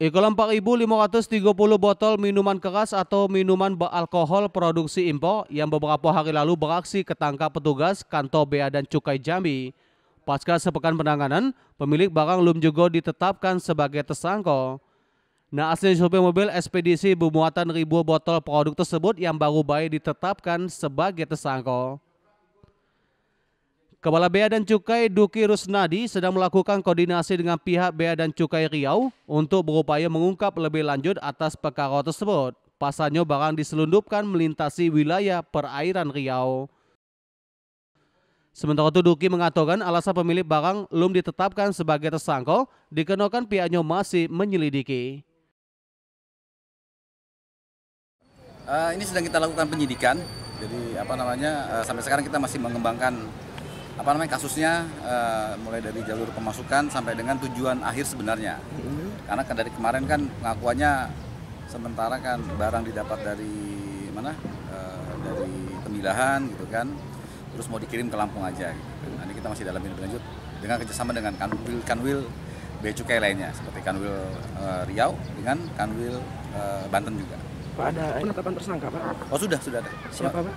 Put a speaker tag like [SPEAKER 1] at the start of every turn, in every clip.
[SPEAKER 1] Iklan 4.530 botol minuman keras atau minuman beralkohol produksi impor yang beberapa hari lalu beraksi ketangkap petugas kantor Bea dan Cukai Jambi. Pasca sepekan penanganan, pemilik barang Lum juga ditetapkan sebagai tersangka. Naasnya supir mobil ekspedisi bermuatan ribu botol produk tersebut yang baru baik ditetapkan sebagai tersangka. Kepala Bea dan Cukai Duki Rusnadi sedang melakukan koordinasi dengan pihak Bea dan Cukai Riau untuk berupaya mengungkap lebih lanjut atas perkara tersebut. Pasalnya barang diselundupkan melintasi wilayah perairan Riau. Sementara itu Duki mengatakan alasan pemilik barang belum ditetapkan sebagai tersangka, dikenakan pihaknya masih menyelidiki. Uh,
[SPEAKER 2] ini sedang kita lakukan penyidikan, jadi apa namanya uh, sampai sekarang kita masih mengembangkan apa namanya kasusnya uh, mulai dari jalur pemasukan sampai dengan tujuan akhir sebenarnya. Hmm. Karena kan dari kemarin kan pengakuannya sementara kan barang didapat dari mana? Uh, dari pemilahan gitu kan. Terus mau dikirim ke Lampung aja gitu. nanti ini kita masih dalam lebih lanjut dengan kerjasama dengan Kanwil Kanwil bea cukai lainnya seperti Kanwil uh, Riau dengan Kanwil uh, Banten juga. ada penetapan tersangka Pak? Oh sudah sudah ada. Siapa Pak?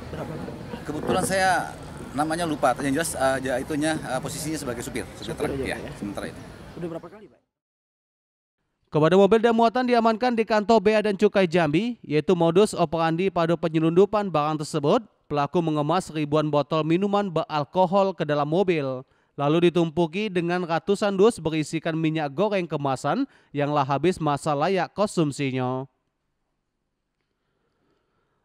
[SPEAKER 2] Kebetulan saya namanya lupa yang jelas uh, itunya uh, posisinya sebagai supir supir truk ya, ya sementara itu udah berapa kali pak
[SPEAKER 1] Kepada mobil dan muatan diamankan di kantor Bea dan Cukai Jambi, yaitu modus operandi pada penyelundupan barang tersebut. Pelaku mengemas ribuan botol minuman beralkohol ke dalam mobil, lalu ditumpuki dengan ratusan dus berisikan minyak goreng kemasan yang lah habis masa layak konsumsinya.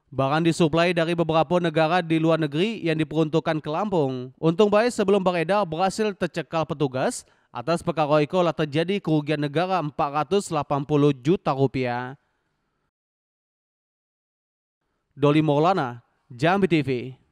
[SPEAKER 1] Bahkan disuplai dari beberapa negara di luar negeri yang diperuntukkan ke Lampung. Untung baik sebelum beredar berhasil tercekal petugas atas perkara itu telah terjadi kerugian negara 480 juta rupiah. Doli Maulana, Jambi TV.